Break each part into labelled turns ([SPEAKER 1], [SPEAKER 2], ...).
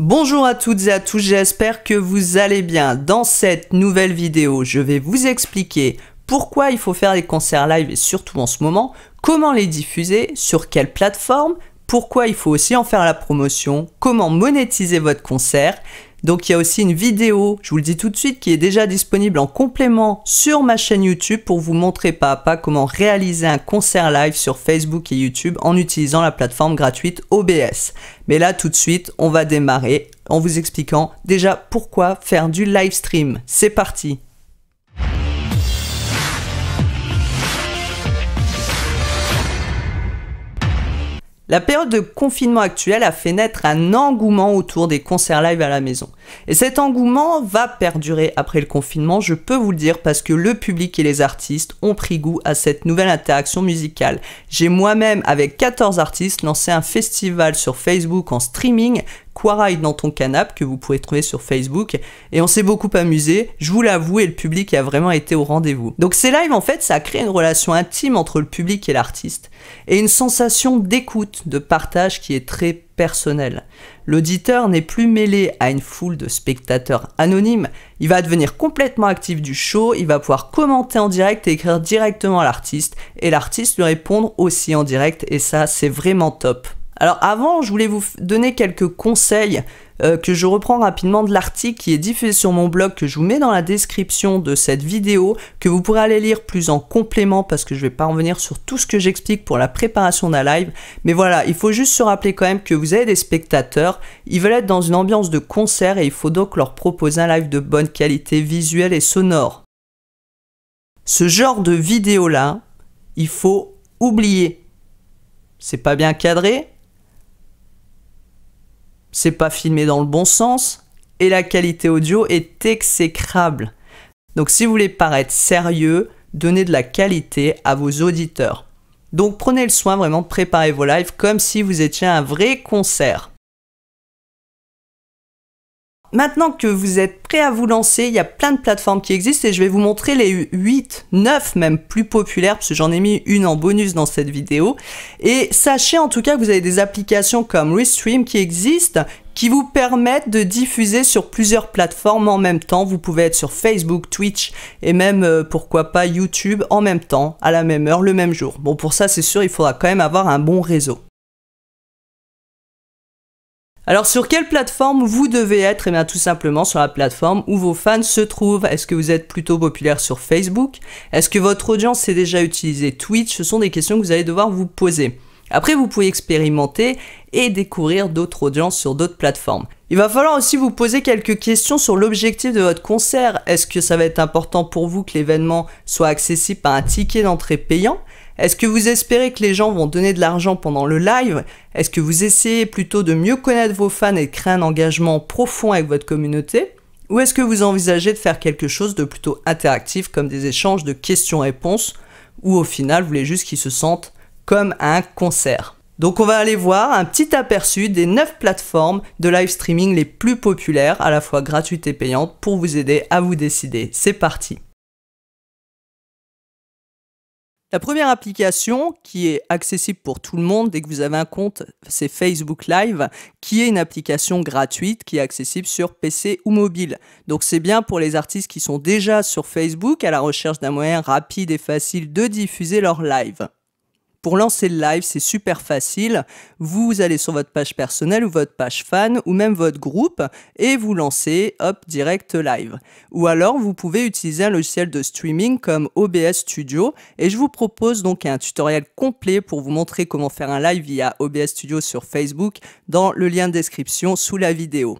[SPEAKER 1] Bonjour à toutes et à tous, j'espère que vous allez bien. Dans cette nouvelle vidéo, je vais vous expliquer pourquoi il faut faire des concerts live et surtout en ce moment, comment les diffuser, sur quelle plateforme, pourquoi il faut aussi en faire la promotion, comment monétiser votre concert, donc il y a aussi une vidéo, je vous le dis tout de suite, qui est déjà disponible en complément sur ma chaîne YouTube pour vous montrer pas à pas comment réaliser un concert live sur Facebook et YouTube en utilisant la plateforme gratuite OBS. Mais là tout de suite, on va démarrer en vous expliquant déjà pourquoi faire du live stream. C'est parti La période de confinement actuelle a fait naître un engouement autour des concerts live à la maison. Et cet engouement va perdurer après le confinement, je peux vous le dire, parce que le public et les artistes ont pris goût à cette nouvelle interaction musicale. J'ai moi-même, avec 14 artistes, lancé un festival sur Facebook en streaming, Quaraille dans ton canap' que vous pouvez trouver sur Facebook, et on s'est beaucoup amusé, je vous l'avoue, et le public a vraiment été au rendez-vous. Donc ces lives, en fait, ça a créé une relation intime entre le public et l'artiste, et une sensation d'écoute, de partage qui est très personnel. L'auditeur n'est plus mêlé à une foule de spectateurs anonymes, il va devenir complètement actif du show, il va pouvoir commenter en direct et écrire directement à l'artiste, et l'artiste lui répondre aussi en direct, et ça c'est vraiment top. Alors avant, je voulais vous donner quelques conseils euh, que je reprends rapidement de l'article qui est diffusé sur mon blog que je vous mets dans la description de cette vidéo, que vous pourrez aller lire plus en complément parce que je vais pas en sur tout ce que j'explique pour la préparation d'un live. Mais voilà, il faut juste se rappeler quand même que vous avez des spectateurs, ils veulent être dans une ambiance de concert et il faut donc leur proposer un live de bonne qualité visuelle et sonore. Ce genre de vidéo là, il faut oublier. C'est pas bien cadré, c'est pas filmé dans le bon sens et la qualité audio est exécrable. Donc si vous voulez paraître sérieux, donnez de la qualité à vos auditeurs. Donc prenez le soin vraiment de préparer vos lives comme si vous étiez à un vrai concert maintenant que vous êtes prêt à vous lancer, il y a plein de plateformes qui existent et je vais vous montrer les 8, 9 même plus populaires parce que j'en ai mis une en bonus dans cette vidéo. Et sachez en tout cas que vous avez des applications comme Restream qui existent qui vous permettent de diffuser sur plusieurs plateformes en même temps. Vous pouvez être sur Facebook, Twitch et même euh, pourquoi pas YouTube en même temps, à la même heure, le même jour. Bon pour ça c'est sûr il faudra quand même avoir un bon réseau. Alors sur quelle plateforme vous devez être Eh bien tout simplement sur la plateforme où vos fans se trouvent. Est-ce que vous êtes plutôt populaire sur Facebook Est-ce que votre audience s'est déjà utilisée Twitch Ce sont des questions que vous allez devoir vous poser. Après, vous pouvez expérimenter et découvrir d'autres audiences sur d'autres plateformes. Il va falloir aussi vous poser quelques questions sur l'objectif de votre concert. Est-ce que ça va être important pour vous que l'événement soit accessible par un ticket d'entrée payant est-ce que vous espérez que les gens vont donner de l'argent pendant le live Est-ce que vous essayez plutôt de mieux connaître vos fans et de créer un engagement profond avec votre communauté Ou est-ce que vous envisagez de faire quelque chose de plutôt interactif comme des échanges de questions-réponses Ou au final, vous voulez juste qu'ils se sentent comme un concert donc on va aller voir un petit aperçu des 9 plateformes de live streaming les plus populaires, à la fois gratuites et payantes, pour vous aider à vous décider. C'est parti la première application qui est accessible pour tout le monde dès que vous avez un compte, c'est Facebook Live, qui est une application gratuite qui est accessible sur PC ou mobile. Donc c'est bien pour les artistes qui sont déjà sur Facebook à la recherche d'un moyen rapide et facile de diffuser leur live. Pour lancer le live, c'est super facile. Vous allez sur votre page personnelle ou votre page fan ou même votre groupe et vous lancez, hop, direct live. Ou alors, vous pouvez utiliser un logiciel de streaming comme OBS Studio et je vous propose donc un tutoriel complet pour vous montrer comment faire un live via OBS Studio sur Facebook dans le lien de description sous la vidéo.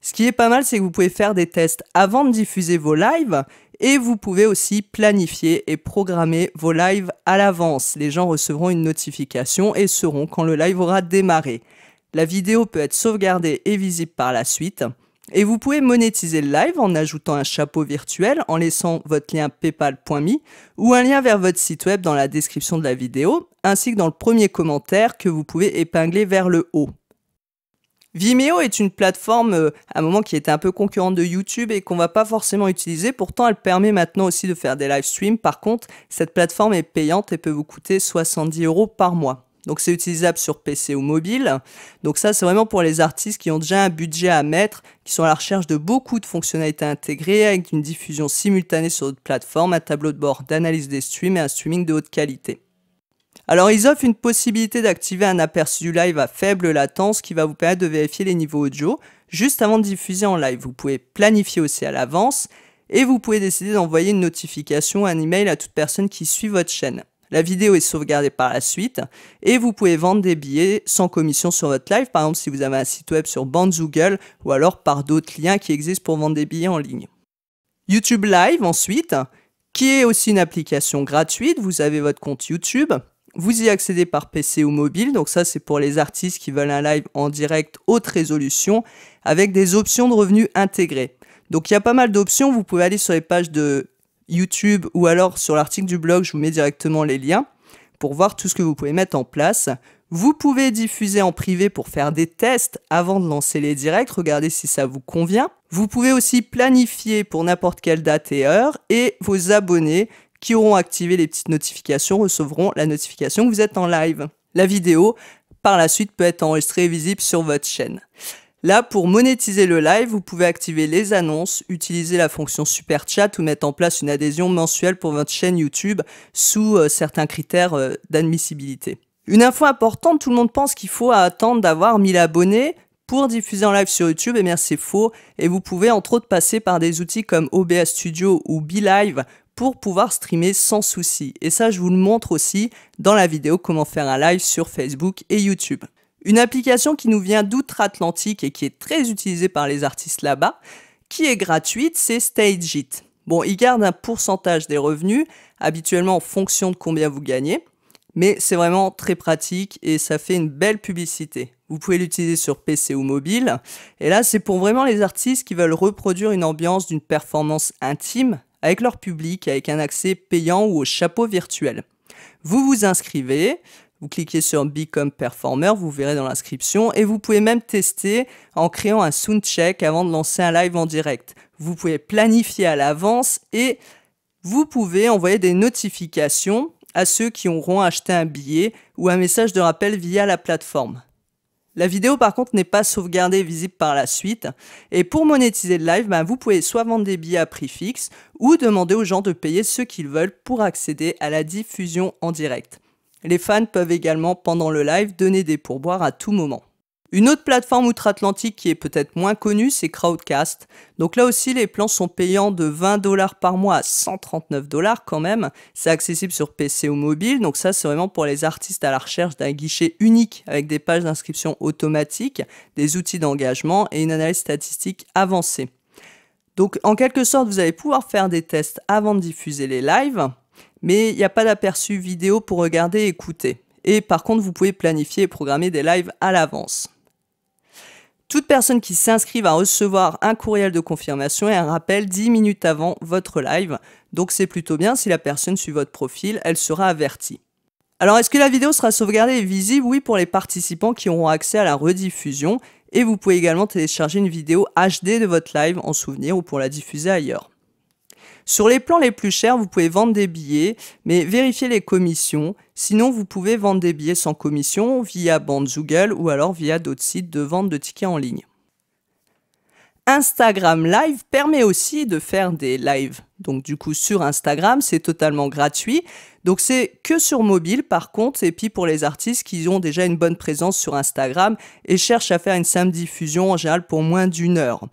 [SPEAKER 1] Ce qui est pas mal, c'est que vous pouvez faire des tests avant de diffuser vos lives et vous pouvez aussi planifier et programmer vos lives à l'avance. Les gens recevront une notification et sauront quand le live aura démarré. La vidéo peut être sauvegardée et visible par la suite. Et vous pouvez monétiser le live en ajoutant un chapeau virtuel en laissant votre lien paypal.me ou un lien vers votre site web dans la description de la vidéo, ainsi que dans le premier commentaire que vous pouvez épingler vers le haut. Vimeo est une plateforme euh, à un moment qui était un peu concurrente de YouTube et qu'on va pas forcément utiliser. Pourtant, elle permet maintenant aussi de faire des live streams. Par contre, cette plateforme est payante et peut vous coûter 70 euros par mois. Donc c'est utilisable sur PC ou mobile. Donc ça, c'est vraiment pour les artistes qui ont déjà un budget à mettre, qui sont à la recherche de beaucoup de fonctionnalités intégrées avec une diffusion simultanée sur d'autres plateformes, un tableau de bord d'analyse des streams et un streaming de haute qualité. Alors ils offrent une possibilité d'activer un aperçu du live à faible latence qui va vous permettre de vérifier les niveaux audio juste avant de diffuser en live. Vous pouvez planifier aussi à l'avance et vous pouvez décider d'envoyer une notification un email à toute personne qui suit votre chaîne. La vidéo est sauvegardée par la suite et vous pouvez vendre des billets sans commission sur votre live, par exemple si vous avez un site web sur Bandzoogle ou alors par d'autres liens qui existent pour vendre des billets en ligne. YouTube Live ensuite, qui est aussi une application gratuite, vous avez votre compte YouTube, vous y accédez par PC ou mobile, donc ça c'est pour les artistes qui veulent un live en direct haute résolution avec des options de revenus intégrées. Donc il y a pas mal d'options, vous pouvez aller sur les pages de YouTube ou alors sur l'article du blog, je vous mets directement les liens pour voir tout ce que vous pouvez mettre en place. Vous pouvez diffuser en privé pour faire des tests avant de lancer les directs, regardez si ça vous convient. Vous pouvez aussi planifier pour n'importe quelle date et heure et vos abonnés qui auront activé les petites notifications recevront la notification que vous êtes en live. La vidéo, par la suite, peut être enregistrée et visible sur votre chaîne. Là, pour monétiser le live, vous pouvez activer les annonces, utiliser la fonction Super Chat ou mettre en place une adhésion mensuelle pour votre chaîne YouTube sous euh, certains critères euh, d'admissibilité. Une info importante, tout le monde pense qu'il faut attendre d'avoir 1000 abonnés pour diffuser en live sur YouTube, eh bien c'est faux. Et vous pouvez entre autres passer par des outils comme OBS Studio ou BeLive pour pouvoir streamer sans souci. Et ça, je vous le montre aussi dans la vidéo comment faire un live sur Facebook et YouTube. Une application qui nous vient d'outre-Atlantique et qui est très utilisée par les artistes là-bas, qui est gratuite, c'est Stageit. Bon, il garde un pourcentage des revenus, habituellement en fonction de combien vous gagnez, mais c'est vraiment très pratique et ça fait une belle publicité. Vous pouvez l'utiliser sur PC ou mobile. Et là, c'est pour vraiment les artistes qui veulent reproduire une ambiance d'une performance intime avec leur public avec un accès payant ou au chapeau virtuel. Vous vous inscrivez, vous cliquez sur Become Performer, vous verrez dans l'inscription, et vous pouvez même tester en créant un sound check avant de lancer un live en direct. Vous pouvez planifier à l'avance et vous pouvez envoyer des notifications à ceux qui auront acheté un billet ou un message de rappel via la plateforme. La vidéo par contre n'est pas sauvegardée visible par la suite. Et pour monétiser le live, ben, vous pouvez soit vendre des billets à prix fixe ou demander aux gens de payer ce qu'ils veulent pour accéder à la diffusion en direct. Les fans peuvent également pendant le live donner des pourboires à tout moment. Une autre plateforme outre-Atlantique qui est peut-être moins connue, c'est Crowdcast. Donc là aussi, les plans sont payants de 20 dollars par mois à 139 dollars quand même. C'est accessible sur PC ou mobile. Donc ça, c'est vraiment pour les artistes à la recherche d'un guichet unique avec des pages d'inscription automatiques, des outils d'engagement et une analyse statistique avancée. Donc en quelque sorte, vous allez pouvoir faire des tests avant de diffuser les lives, mais il n'y a pas d'aperçu vidéo pour regarder et écouter. Et par contre, vous pouvez planifier et programmer des lives à l'avance. Toute personne qui s'inscrit va recevoir un courriel de confirmation et un rappel 10 minutes avant votre live. Donc c'est plutôt bien si la personne suit votre profil, elle sera avertie. Alors est-ce que la vidéo sera sauvegardée et visible Oui pour les participants qui auront accès à la rediffusion et vous pouvez également télécharger une vidéo HD de votre live en souvenir ou pour la diffuser ailleurs. Sur les plans les plus chers, vous pouvez vendre des billets, mais vérifiez les commissions. Sinon, vous pouvez vendre des billets sans commission via Bandzoogle ou alors via d'autres sites de vente de tickets en ligne. Instagram Live permet aussi de faire des lives. Donc du coup sur Instagram, c'est totalement gratuit. Donc c'est que sur mobile par contre, et puis pour les artistes qui ont déjà une bonne présence sur Instagram et cherchent à faire une simple diffusion en général pour moins d'une heure.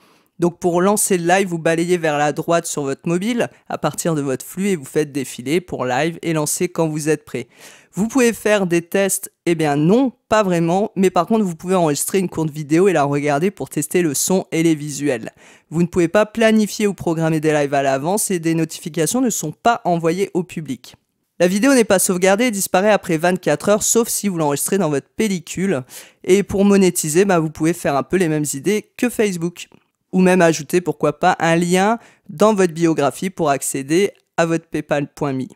[SPEAKER 1] Donc pour lancer le live, vous balayez vers la droite sur votre mobile à partir de votre flux et vous faites défiler pour live et lancer quand vous êtes prêt. Vous pouvez faire des tests Eh bien non, pas vraiment, mais par contre vous pouvez enregistrer une courte vidéo et la regarder pour tester le son et les visuels. Vous ne pouvez pas planifier ou programmer des lives à l'avance et des notifications ne sont pas envoyées au public. La vidéo n'est pas sauvegardée et disparaît après 24 heures, sauf si vous l'enregistrez dans votre pellicule. Et pour monétiser, bah, vous pouvez faire un peu les mêmes idées que Facebook ou même ajouter, pourquoi pas, un lien dans votre biographie pour accéder à votre paypal.me.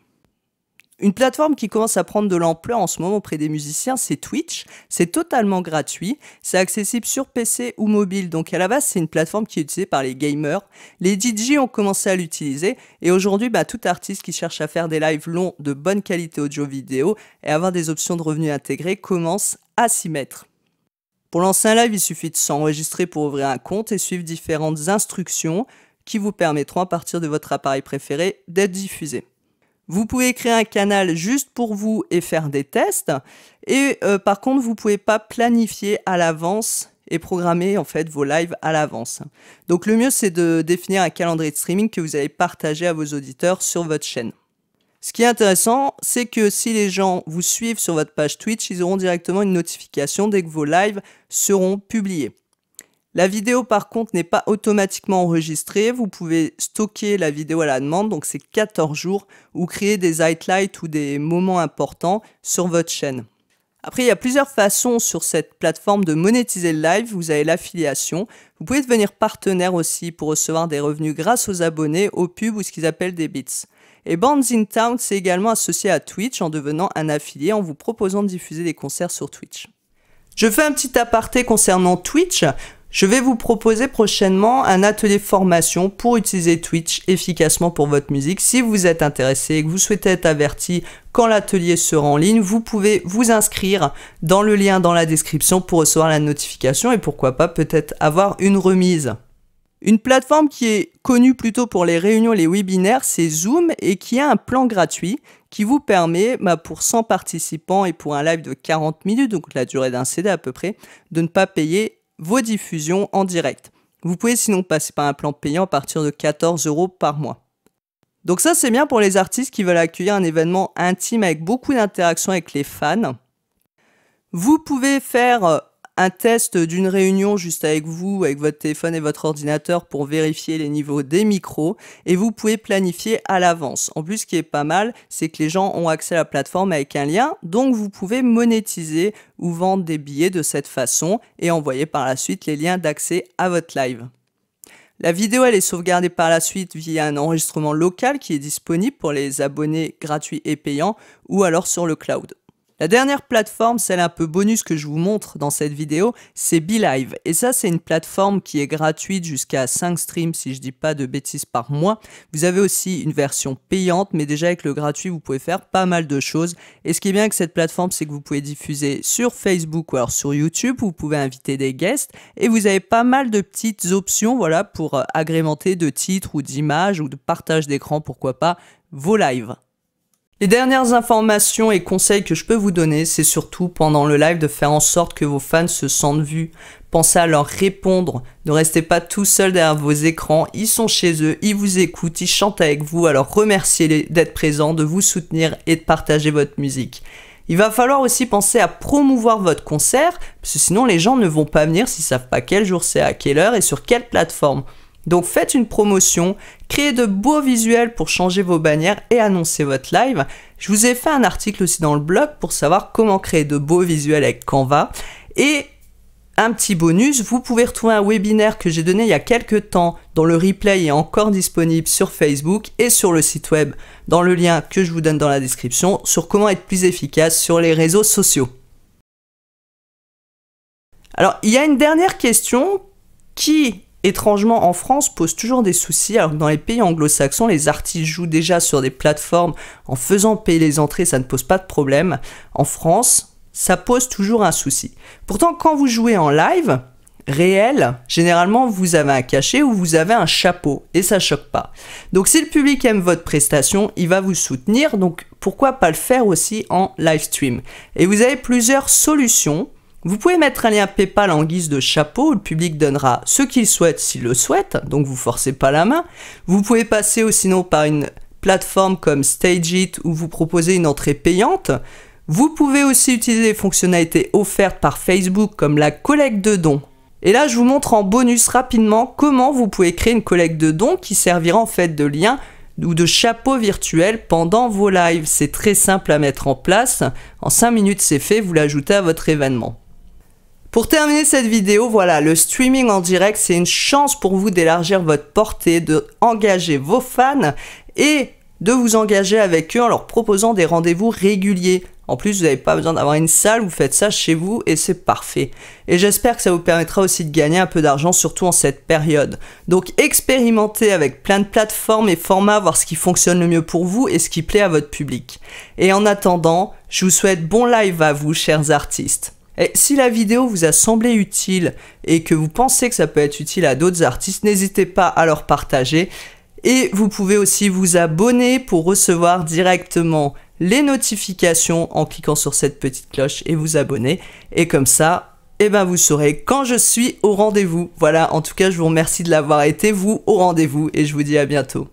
[SPEAKER 1] Une plateforme qui commence à prendre de l'ampleur en ce moment auprès des musiciens, c'est Twitch. C'est totalement gratuit, c'est accessible sur PC ou mobile. Donc à la base, c'est une plateforme qui est utilisée par les gamers. Les DJ ont commencé à l'utiliser et aujourd'hui, bah, tout artiste qui cherche à faire des lives longs de bonne qualité audio-vidéo et avoir des options de revenus intégrés commence à s'y mettre. Pour lancer un live, il suffit de s'enregistrer pour ouvrir un compte et suivre différentes instructions qui vous permettront à partir de votre appareil préféré d'être diffusé. Vous pouvez créer un canal juste pour vous et faire des tests. Et euh, par contre, vous ne pouvez pas planifier à l'avance et programmer en fait vos lives à l'avance. Donc le mieux, c'est de définir un calendrier de streaming que vous allez partager à vos auditeurs sur votre chaîne. Ce qui est intéressant, c'est que si les gens vous suivent sur votre page Twitch, ils auront directement une notification dès que vos lives seront publiés. La vidéo par contre n'est pas automatiquement enregistrée, vous pouvez stocker la vidéo à la demande, donc c'est 14 jours, ou créer des highlights ou des moments importants sur votre chaîne. Après, il y a plusieurs façons sur cette plateforme de monétiser le live. Vous avez l'affiliation. Vous pouvez devenir partenaire aussi pour recevoir des revenus grâce aux abonnés, aux pubs ou ce qu'ils appellent des bits. Et Bands in Town s'est également associé à Twitch en devenant un affilié en vous proposant de diffuser des concerts sur Twitch. Je fais un petit aparté concernant Twitch. Je vais vous proposer prochainement un atelier formation pour utiliser Twitch efficacement pour votre musique. Si vous êtes intéressé et que vous souhaitez être averti quand l'atelier sera en ligne, vous pouvez vous inscrire dans le lien dans la description pour recevoir la notification et pourquoi pas peut-être avoir une remise. Une plateforme qui est connue plutôt pour les réunions les webinaires, c'est Zoom et qui a un plan gratuit qui vous permet, bah, pour 100 participants et pour un live de 40 minutes, donc la durée d'un CD à peu près, de ne pas payer vos diffusions en direct. Vous pouvez sinon passer par un plan payant à partir de 14 euros par mois. Donc ça c'est bien pour les artistes qui veulent accueillir un événement intime avec beaucoup d'interactions avec les fans. Vous pouvez faire euh, un test d'une réunion juste avec vous, avec votre téléphone et votre ordinateur pour vérifier les niveaux des micros et vous pouvez planifier à l'avance. En plus, ce qui est pas mal, c'est que les gens ont accès à la plateforme avec un lien, donc vous pouvez monétiser ou vendre des billets de cette façon et envoyer par la suite les liens d'accès à votre live. La vidéo, elle est sauvegardée par la suite via un enregistrement local qui est disponible pour les abonnés gratuits et payants ou alors sur le cloud. La dernière plateforme, celle un peu bonus que je vous montre dans cette vidéo, c'est BeLive. Et ça, c'est une plateforme qui est gratuite jusqu'à 5 streams, si je dis pas de bêtises par mois. Vous avez aussi une version payante, mais déjà avec le gratuit, vous pouvez faire pas mal de choses. Et ce qui est bien avec cette plateforme, c'est que vous pouvez diffuser sur Facebook ou alors sur YouTube, vous pouvez inviter des guests, et vous avez pas mal de petites options, voilà, pour euh, agrémenter de titres ou d'images ou de partage d'écran, pourquoi pas, vos lives. Les dernières informations et conseils que je peux vous donner, c'est surtout pendant le live de faire en sorte que vos fans se sentent vus. Pensez à leur répondre. Ne restez pas tout seul derrière vos écrans. Ils sont chez eux, ils vous écoutent, ils chantent avec vous. Alors remerciez-les d'être présents, de vous soutenir et de partager votre musique. Il va falloir aussi penser à promouvoir votre concert, parce que sinon les gens ne vont pas venir s'ils savent pas quel jour c'est, à quelle heure et sur quelle plateforme. Donc faites une promotion, créez de beaux visuels pour changer vos bannières et annoncer votre live. Je vous ai fait un article aussi dans le blog pour savoir comment créer de beaux visuels avec Canva. Et un petit bonus, vous pouvez retrouver un webinaire que j'ai donné il y a quelques temps dont le replay est encore disponible sur Facebook et sur le site web dans le lien que je vous donne dans la description sur comment être plus efficace sur les réseaux sociaux. Alors il y a une dernière question qui étrangement en France pose toujours des soucis alors que dans les pays anglo-saxons les artistes jouent déjà sur des plateformes en faisant payer les entrées ça ne pose pas de problème. En France ça pose toujours un souci. Pourtant quand vous jouez en live réel, généralement vous avez un cachet ou vous avez un chapeau et ça choque pas. Donc si le public aime votre prestation il va vous soutenir donc pourquoi pas le faire aussi en live stream. Et vous avez plusieurs solutions vous pouvez mettre un lien PayPal en guise de chapeau, le public donnera ce qu'il souhaite s'il le souhaite, donc vous forcez pas la main. Vous pouvez passer aussi par une plateforme comme Stageit où vous proposez une entrée payante. Vous pouvez aussi utiliser les fonctionnalités offertes par Facebook comme la collecte de dons. Et là, je vous montre en bonus rapidement comment vous pouvez créer une collecte de dons qui servira en fait de lien ou de chapeau virtuel pendant vos lives. C'est très simple à mettre en place. En 5 minutes, c'est fait, vous l'ajoutez à votre événement. Pour terminer cette vidéo, voilà, le streaming en direct, c'est une chance pour vous d'élargir votre portée, de engager vos fans et de vous engager avec eux en leur proposant des rendez-vous réguliers. En plus, vous n'avez pas besoin d'avoir une salle, vous faites ça chez vous et c'est parfait. Et j'espère que ça vous permettra aussi de gagner un peu d'argent, surtout en cette période. Donc expérimentez avec plein de plateformes et formats, voir ce qui fonctionne le mieux pour vous et ce qui plaît à votre public. Et en attendant, je vous souhaite bon live à vous, chers artistes. Et eh, si la vidéo vous a semblé utile et que vous pensez que ça peut être utile à d'autres artistes, n'hésitez pas à leur partager. Et vous pouvez aussi vous abonner pour recevoir directement les notifications en cliquant sur cette petite cloche et vous abonner. Et comme ça, eh ben vous saurez quand je suis au rendez-vous. Voilà, en tout cas, je vous remercie de l'avoir été, vous, au rendez-vous, et je vous dis à bientôt.